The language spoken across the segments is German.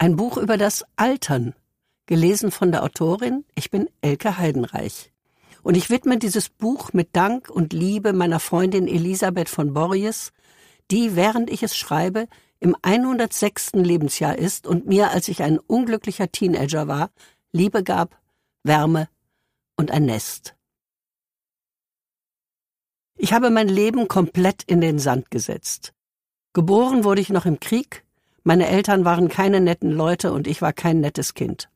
Ein Buch über das Altern, gelesen von der Autorin, ich bin Elke Heidenreich. Und ich widme dieses Buch mit Dank und Liebe meiner Freundin Elisabeth von Borries, die, während ich es schreibe, im 106. Lebensjahr ist und mir, als ich ein unglücklicher Teenager war, Liebe gab, Wärme und ein Nest. Ich habe mein Leben komplett in den Sand gesetzt. Geboren wurde ich noch im Krieg, meine Eltern waren keine netten Leute und ich war kein nettes Kind.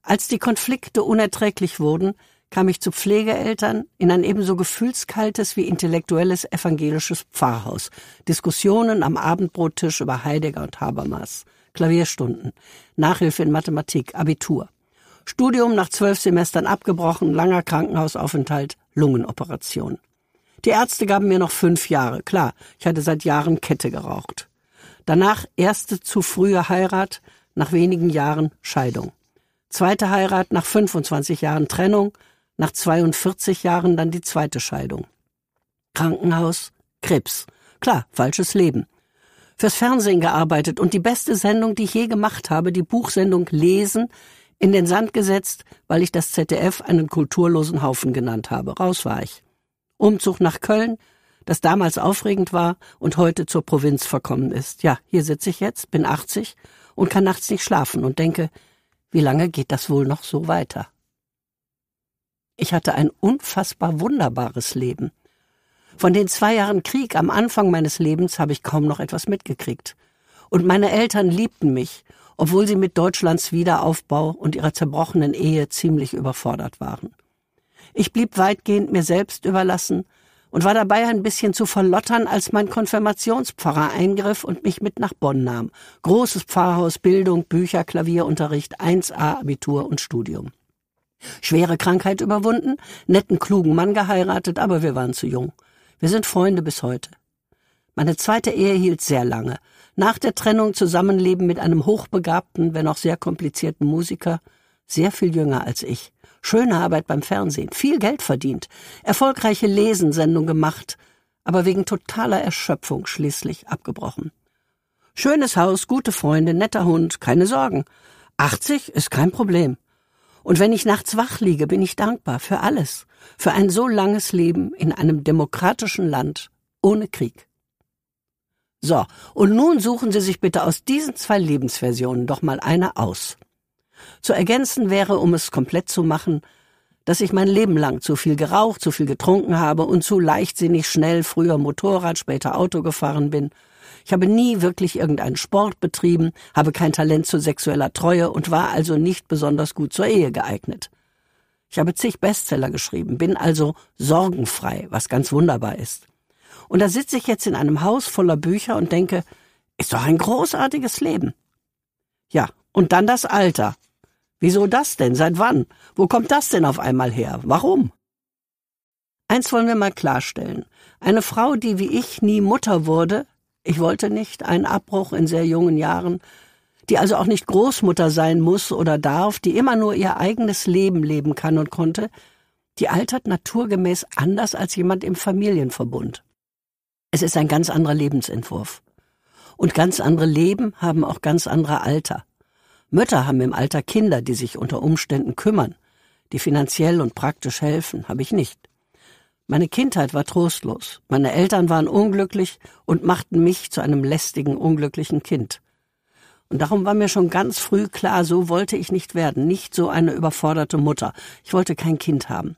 Als die Konflikte unerträglich wurden, kam ich zu Pflegeeltern in ein ebenso gefühlskaltes wie intellektuelles evangelisches Pfarrhaus. Diskussionen am Abendbrottisch über Heidegger und Habermas. Klavierstunden. Nachhilfe in Mathematik. Abitur. Studium nach zwölf Semestern abgebrochen, langer Krankenhausaufenthalt, Lungenoperation. Die Ärzte gaben mir noch fünf Jahre. Klar, ich hatte seit Jahren Kette geraucht. Danach erste zu frühe Heirat, nach wenigen Jahren Scheidung. Zweite Heirat nach 25 Jahren Trennung, nach 42 Jahren dann die zweite Scheidung. Krankenhaus, Krebs. Klar, falsches Leben. Fürs Fernsehen gearbeitet und die beste Sendung, die ich je gemacht habe, die Buchsendung Lesen, in den Sand gesetzt, weil ich das ZDF einen kulturlosen Haufen genannt habe. Raus war ich. Umzug nach Köln, das damals aufregend war und heute zur Provinz verkommen ist. Ja, hier sitze ich jetzt, bin 80 und kann nachts nicht schlafen und denke, wie lange geht das wohl noch so weiter? Ich hatte ein unfassbar wunderbares Leben. Von den zwei Jahren Krieg am Anfang meines Lebens habe ich kaum noch etwas mitgekriegt. Und meine Eltern liebten mich, obwohl sie mit Deutschlands Wiederaufbau und ihrer zerbrochenen Ehe ziemlich überfordert waren. Ich blieb weitgehend mir selbst überlassen und war dabei ein bisschen zu verlottern, als mein Konfirmationspfarrer eingriff und mich mit nach Bonn nahm. Großes Pfarrhaus, Bildung, Bücher, Klavierunterricht, 1a Abitur und Studium. Schwere Krankheit überwunden, netten klugen Mann geheiratet, aber wir waren zu jung. Wir sind Freunde bis heute. Meine zweite Ehe hielt sehr lange. Nach der Trennung Zusammenleben mit einem hochbegabten, wenn auch sehr komplizierten Musiker, sehr viel jünger als ich schöne Arbeit beim Fernsehen, viel Geld verdient, erfolgreiche Lesensendung gemacht, aber wegen totaler Erschöpfung schließlich abgebrochen. Schönes Haus, gute Freunde, netter Hund, keine Sorgen. 80 ist kein Problem. Und wenn ich nachts wach liege, bin ich dankbar für alles, für ein so langes Leben in einem demokratischen Land ohne Krieg. So, und nun suchen Sie sich bitte aus diesen zwei Lebensversionen doch mal eine aus. Zu ergänzen wäre, um es komplett zu machen, dass ich mein Leben lang zu viel geraucht, zu viel getrunken habe und zu leichtsinnig schnell früher Motorrad, später Auto gefahren bin. Ich habe nie wirklich irgendeinen Sport betrieben, habe kein Talent zu sexueller Treue und war also nicht besonders gut zur Ehe geeignet. Ich habe zig Bestseller geschrieben, bin also sorgenfrei, was ganz wunderbar ist. Und da sitze ich jetzt in einem Haus voller Bücher und denke, ist doch ein großartiges Leben. Ja, und dann das Alter. Wieso das denn? Seit wann? Wo kommt das denn auf einmal her? Warum? Eins wollen wir mal klarstellen. Eine Frau, die wie ich nie Mutter wurde, ich wollte nicht einen Abbruch in sehr jungen Jahren, die also auch nicht Großmutter sein muss oder darf, die immer nur ihr eigenes Leben leben kann und konnte, die altert naturgemäß anders als jemand im Familienverbund. Es ist ein ganz anderer Lebensentwurf. Und ganz andere Leben haben auch ganz andere Alter. Mütter haben im Alter Kinder, die sich unter Umständen kümmern, die finanziell und praktisch helfen, habe ich nicht. Meine Kindheit war trostlos, meine Eltern waren unglücklich und machten mich zu einem lästigen, unglücklichen Kind. Und darum war mir schon ganz früh klar, so wollte ich nicht werden, nicht so eine überforderte Mutter. Ich wollte kein Kind haben.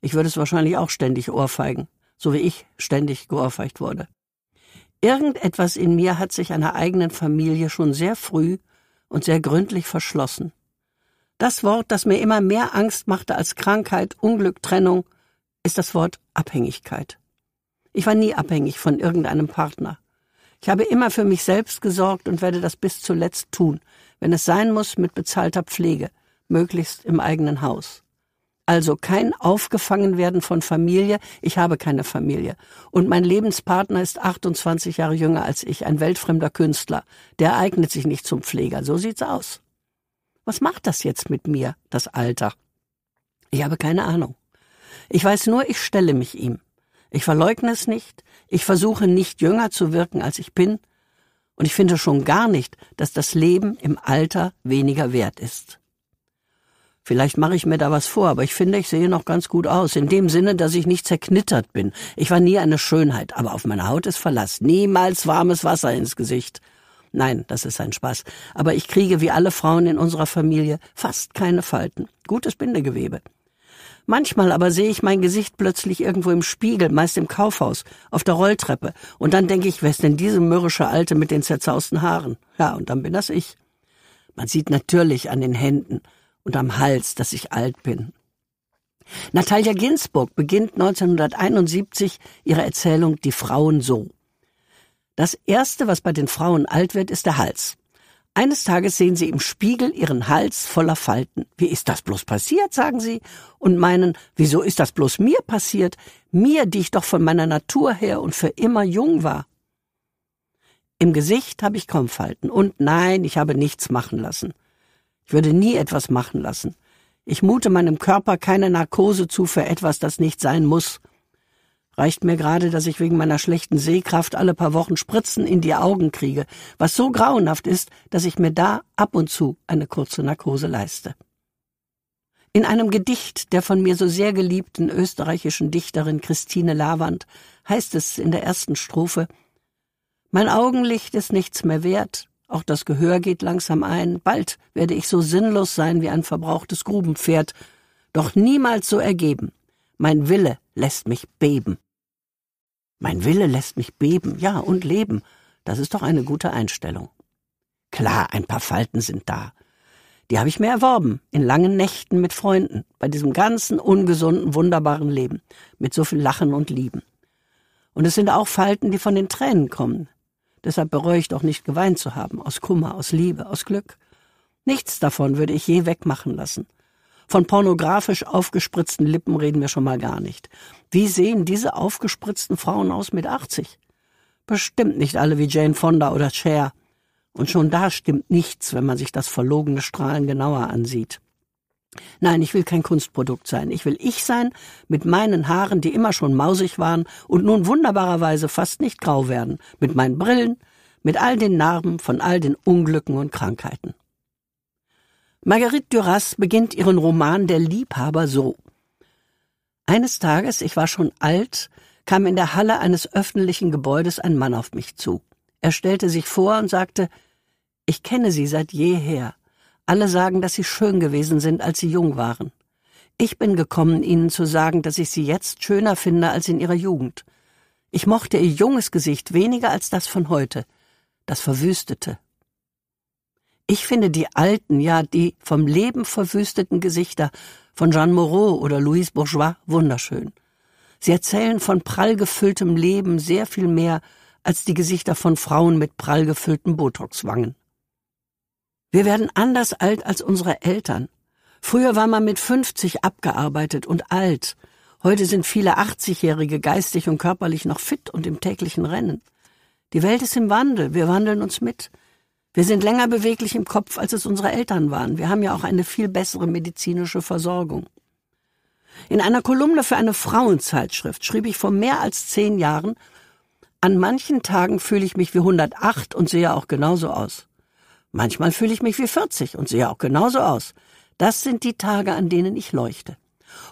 Ich würde es wahrscheinlich auch ständig ohrfeigen, so wie ich ständig geohrfeigt wurde. Irgendetwas in mir hat sich einer eigenen Familie schon sehr früh und sehr gründlich verschlossen. Das Wort, das mir immer mehr Angst machte als Krankheit, Unglück, Trennung, ist das Wort Abhängigkeit. Ich war nie abhängig von irgendeinem Partner. Ich habe immer für mich selbst gesorgt und werde das bis zuletzt tun, wenn es sein muss mit bezahlter Pflege, möglichst im eigenen Haus. Also kein Aufgefangenwerden von Familie. Ich habe keine Familie. Und mein Lebenspartner ist 28 Jahre jünger als ich, ein weltfremder Künstler. Der eignet sich nicht zum Pfleger. So sieht's aus. Was macht das jetzt mit mir, das Alter? Ich habe keine Ahnung. Ich weiß nur, ich stelle mich ihm. Ich verleugne es nicht. Ich versuche nicht jünger zu wirken, als ich bin. Und ich finde schon gar nicht, dass das Leben im Alter weniger wert ist. Vielleicht mache ich mir da was vor, aber ich finde, ich sehe noch ganz gut aus. In dem Sinne, dass ich nicht zerknittert bin. Ich war nie eine Schönheit, aber auf meine Haut ist Verlass. Niemals warmes Wasser ins Gesicht. Nein, das ist ein Spaß. Aber ich kriege, wie alle Frauen in unserer Familie, fast keine Falten. Gutes Bindegewebe. Manchmal aber sehe ich mein Gesicht plötzlich irgendwo im Spiegel, meist im Kaufhaus, auf der Rolltreppe. Und dann denke ich, wer ist denn diese mürrische Alte mit den zerzausten Haaren? Ja, und dann bin das ich. Man sieht natürlich an den Händen, und am Hals, dass ich alt bin. Natalia Ginsburg beginnt 1971 ihre Erzählung Die Frauen so. Das Erste, was bei den Frauen alt wird, ist der Hals. Eines Tages sehen sie im Spiegel ihren Hals voller Falten. Wie ist das bloß passiert, sagen sie, und meinen, wieso ist das bloß mir passiert, mir, die ich doch von meiner Natur her und für immer jung war. Im Gesicht habe ich kaum Falten, und nein, ich habe nichts machen lassen. Ich würde nie etwas machen lassen. Ich mute meinem Körper keine Narkose zu für etwas, das nicht sein muss. Reicht mir gerade, dass ich wegen meiner schlechten Sehkraft alle paar Wochen Spritzen in die Augen kriege, was so grauenhaft ist, dass ich mir da ab und zu eine kurze Narkose leiste. In einem Gedicht der von mir so sehr geliebten österreichischen Dichterin Christine Lavand heißt es in der ersten Strophe Mein Augenlicht ist nichts mehr wert, auch das Gehör geht langsam ein. Bald werde ich so sinnlos sein wie ein verbrauchtes Grubenpferd, doch niemals so ergeben. Mein Wille lässt mich beben. Mein Wille lässt mich beben, ja, und leben. Das ist doch eine gute Einstellung. Klar, ein paar Falten sind da. Die habe ich mir erworben, in langen Nächten mit Freunden, bei diesem ganzen ungesunden, wunderbaren Leben, mit so viel Lachen und Lieben. Und es sind auch Falten, die von den Tränen kommen, Deshalb bereue ich doch nicht geweint zu haben, aus Kummer, aus Liebe, aus Glück. Nichts davon würde ich je wegmachen lassen. Von pornografisch aufgespritzten Lippen reden wir schon mal gar nicht. Wie sehen diese aufgespritzten Frauen aus mit 80? Bestimmt nicht alle wie Jane Fonda oder Cher. Und schon da stimmt nichts, wenn man sich das verlogene Strahlen genauer ansieht. Nein, ich will kein Kunstprodukt sein. Ich will ich sein, mit meinen Haaren, die immer schon mausig waren und nun wunderbarerweise fast nicht grau werden, mit meinen Brillen, mit all den Narben von all den Unglücken und Krankheiten. Marguerite Duras beginnt ihren Roman Der Liebhaber so. Eines Tages, ich war schon alt, kam in der Halle eines öffentlichen Gebäudes ein Mann auf mich zu. Er stellte sich vor und sagte, ich kenne Sie seit jeher. Alle sagen, dass sie schön gewesen sind, als sie jung waren. Ich bin gekommen, ihnen zu sagen, dass ich sie jetzt schöner finde als in ihrer Jugend. Ich mochte ihr junges Gesicht weniger als das von heute, das verwüstete. Ich finde die alten, ja, die vom Leben verwüsteten Gesichter von Jean Moreau oder Louise Bourgeois wunderschön. Sie erzählen von prall gefülltem Leben sehr viel mehr als die Gesichter von Frauen mit prall gefüllten Botoxwangen. Wir werden anders alt als unsere Eltern. Früher war man mit 50 abgearbeitet und alt. Heute sind viele 80-Jährige geistig und körperlich noch fit und im täglichen Rennen. Die Welt ist im Wandel. Wir wandeln uns mit. Wir sind länger beweglich im Kopf, als es unsere Eltern waren. Wir haben ja auch eine viel bessere medizinische Versorgung. In einer Kolumne für eine Frauenzeitschrift schrieb ich vor mehr als zehn Jahren, an manchen Tagen fühle ich mich wie 108 und sehe auch genauso aus. Manchmal fühle ich mich wie 40 und sehe auch genauso aus. Das sind die Tage, an denen ich leuchte.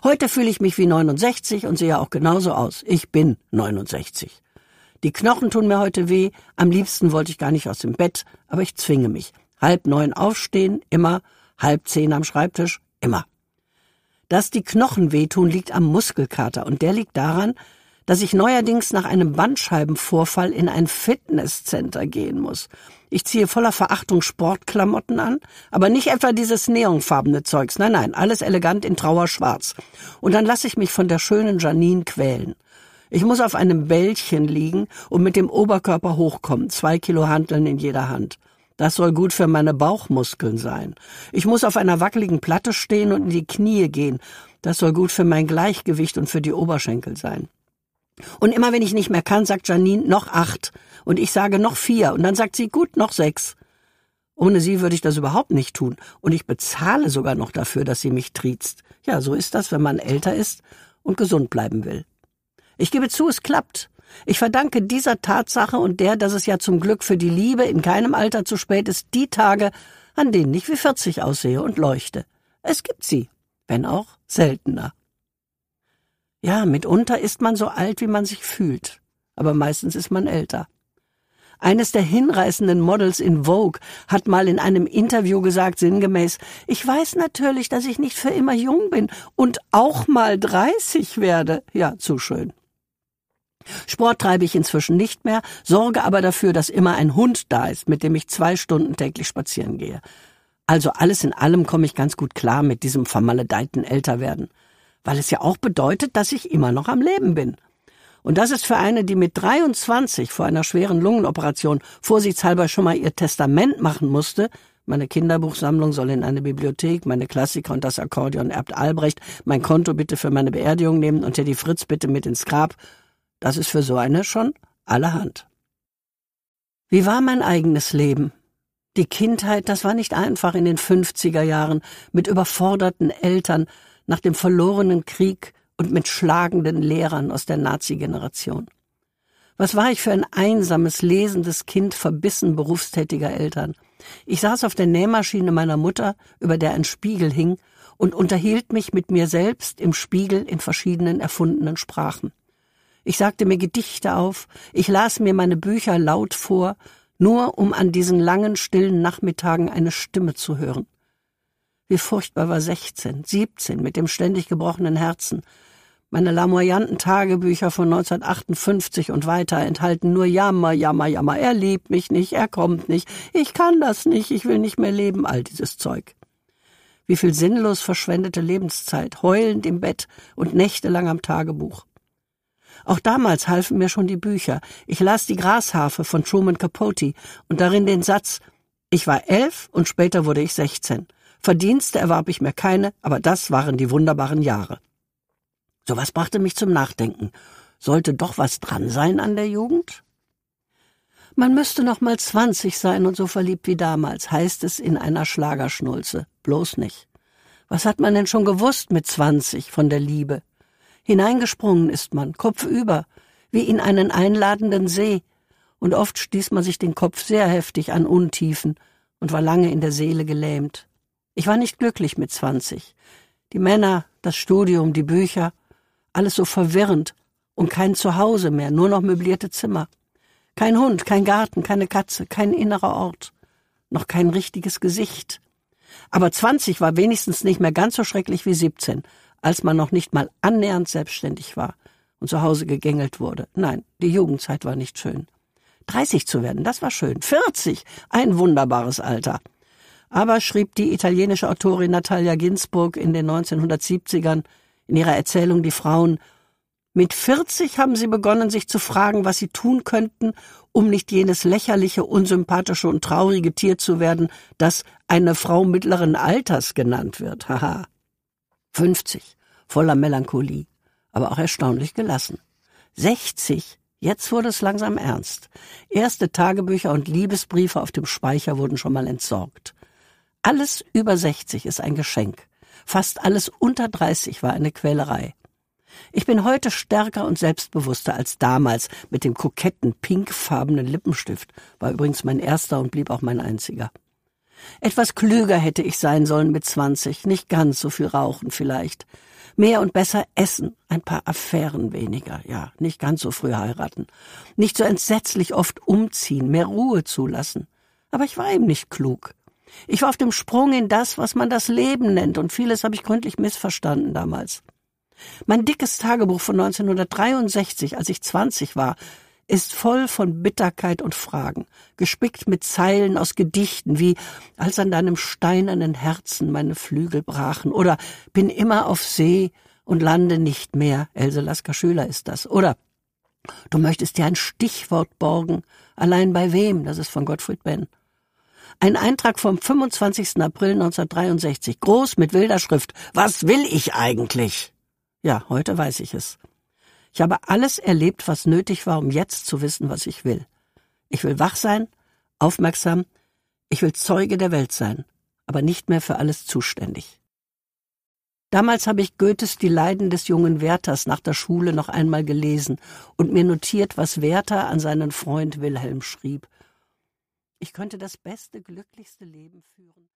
Heute fühle ich mich wie 69 und sehe auch genauso aus. Ich bin 69. Die Knochen tun mir heute weh. Am liebsten wollte ich gar nicht aus dem Bett, aber ich zwinge mich. Halb neun aufstehen, immer. Halb zehn am Schreibtisch, immer. Dass die Knochen wehtun, liegt am Muskelkater und der liegt daran, dass ich neuerdings nach einem Bandscheibenvorfall in ein Fitnesscenter gehen muss. Ich ziehe voller Verachtung Sportklamotten an, aber nicht etwa dieses neonfarbene Zeugs. Nein, nein, alles elegant in Trauerschwarz. Und dann lasse ich mich von der schönen Janine quälen. Ich muss auf einem Bällchen liegen und mit dem Oberkörper hochkommen, zwei Kilo Handeln in jeder Hand. Das soll gut für meine Bauchmuskeln sein. Ich muss auf einer wackeligen Platte stehen und in die Knie gehen. Das soll gut für mein Gleichgewicht und für die Oberschenkel sein. Und immer wenn ich nicht mehr kann, sagt Janine noch acht. Und ich sage noch vier. Und dann sagt sie, gut, noch sechs. Ohne sie würde ich das überhaupt nicht tun. Und ich bezahle sogar noch dafür, dass sie mich triezt. Ja, so ist das, wenn man älter ist und gesund bleiben will. Ich gebe zu, es klappt. Ich verdanke dieser Tatsache und der, dass es ja zum Glück für die Liebe in keinem Alter zu spät ist, die Tage, an denen ich wie 40 aussehe und leuchte. Es gibt sie, wenn auch seltener. Ja, mitunter ist man so alt, wie man sich fühlt, aber meistens ist man älter. Eines der hinreißenden Models in Vogue hat mal in einem Interview gesagt, sinngemäß, ich weiß natürlich, dass ich nicht für immer jung bin und auch mal 30 werde. Ja, zu schön. Sport treibe ich inzwischen nicht mehr, sorge aber dafür, dass immer ein Hund da ist, mit dem ich zwei Stunden täglich spazieren gehe. Also alles in allem komme ich ganz gut klar mit diesem vermaledeiten Älterwerden weil es ja auch bedeutet, dass ich immer noch am Leben bin. Und das ist für eine, die mit 23 vor einer schweren Lungenoperation vorsichtshalber schon mal ihr Testament machen musste, meine Kinderbuchsammlung soll in eine Bibliothek, meine Klassiker und das Akkordeon erbt Albrecht, mein Konto bitte für meine Beerdigung nehmen und Teddy Fritz bitte mit ins Grab. Das ist für so eine schon allerhand. Wie war mein eigenes Leben? Die Kindheit, das war nicht einfach in den 50er Jahren, mit überforderten Eltern, nach dem verlorenen Krieg und mit schlagenden Lehrern aus der Nazi-Generation. Was war ich für ein einsames, lesendes Kind verbissen berufstätiger Eltern. Ich saß auf der Nähmaschine meiner Mutter, über der ein Spiegel hing, und unterhielt mich mit mir selbst im Spiegel in verschiedenen erfundenen Sprachen. Ich sagte mir Gedichte auf, ich las mir meine Bücher laut vor, nur um an diesen langen, stillen Nachmittagen eine Stimme zu hören. Wie furchtbar war 16, 17 mit dem ständig gebrochenen Herzen. Meine lamoyanten Tagebücher von 1958 und weiter enthalten nur Jammer, Jammer, Jammer. Er liebt mich nicht, er kommt nicht, ich kann das nicht, ich will nicht mehr leben, all dieses Zeug. Wie viel sinnlos verschwendete Lebenszeit, heulend im Bett und nächtelang am Tagebuch. Auch damals halfen mir schon die Bücher. Ich las Die Grashafe von Truman Capote und darin den Satz, ich war elf und später wurde ich 16. Verdienste erwarb ich mir keine, aber das waren die wunderbaren Jahre. Sowas brachte mich zum Nachdenken. Sollte doch was dran sein an der Jugend? Man müsste noch mal zwanzig sein und so verliebt wie damals, heißt es in einer Schlagerschnulze. Bloß nicht. Was hat man denn schon gewusst mit zwanzig von der Liebe? Hineingesprungen ist man, kopfüber, wie in einen einladenden See, und oft stieß man sich den Kopf sehr heftig an Untiefen und war lange in der Seele gelähmt. Ich war nicht glücklich mit 20. Die Männer, das Studium, die Bücher, alles so verwirrend und kein Zuhause mehr, nur noch möblierte Zimmer. Kein Hund, kein Garten, keine Katze, kein innerer Ort, noch kein richtiges Gesicht. Aber 20 war wenigstens nicht mehr ganz so schrecklich wie 17, als man noch nicht mal annähernd selbstständig war und zu Hause gegängelt wurde. Nein, die Jugendzeit war nicht schön. 30 zu werden, das war schön. 40, ein wunderbares Alter aber schrieb die italienische Autorin Natalia Ginzburg in den 1970ern in ihrer Erzählung Die Frauen, mit 40 haben sie begonnen, sich zu fragen, was sie tun könnten, um nicht jenes lächerliche, unsympathische und traurige Tier zu werden, das eine Frau mittleren Alters genannt wird. Haha. 50, voller Melancholie, aber auch erstaunlich gelassen. 60, jetzt wurde es langsam ernst. Erste Tagebücher und Liebesbriefe auf dem Speicher wurden schon mal entsorgt. Alles über 60 ist ein Geschenk. Fast alles unter 30 war eine Quälerei. Ich bin heute stärker und selbstbewusster als damals mit dem koketten pinkfarbenen Lippenstift, war übrigens mein erster und blieb auch mein einziger. Etwas klüger hätte ich sein sollen mit 20, nicht ganz so viel rauchen vielleicht. Mehr und besser essen, ein paar Affären weniger, ja, nicht ganz so früh heiraten. Nicht so entsetzlich oft umziehen, mehr Ruhe zulassen. Aber ich war eben nicht klug ich war auf dem Sprung in das, was man das Leben nennt, und vieles habe ich gründlich missverstanden damals. Mein dickes Tagebuch von 1963, als ich 20 war, ist voll von Bitterkeit und Fragen, gespickt mit Zeilen aus Gedichten wie Als an deinem steinernen Herzen meine Flügel brachen oder Bin immer auf See und lande nicht mehr, Else Lasker Schüler ist das, oder Du möchtest dir ein Stichwort borgen, allein bei wem, das ist von Gottfried Benn. Ein Eintrag vom 25. April 1963, groß mit wilder Schrift. Was will ich eigentlich? Ja, heute weiß ich es. Ich habe alles erlebt, was nötig war, um jetzt zu wissen, was ich will. Ich will wach sein, aufmerksam, ich will Zeuge der Welt sein, aber nicht mehr für alles zuständig. Damals habe ich Goethes Die Leiden des jungen Werthers nach der Schule noch einmal gelesen und mir notiert, was Werther an seinen Freund Wilhelm schrieb. Ich könnte das beste, glücklichste Leben führen.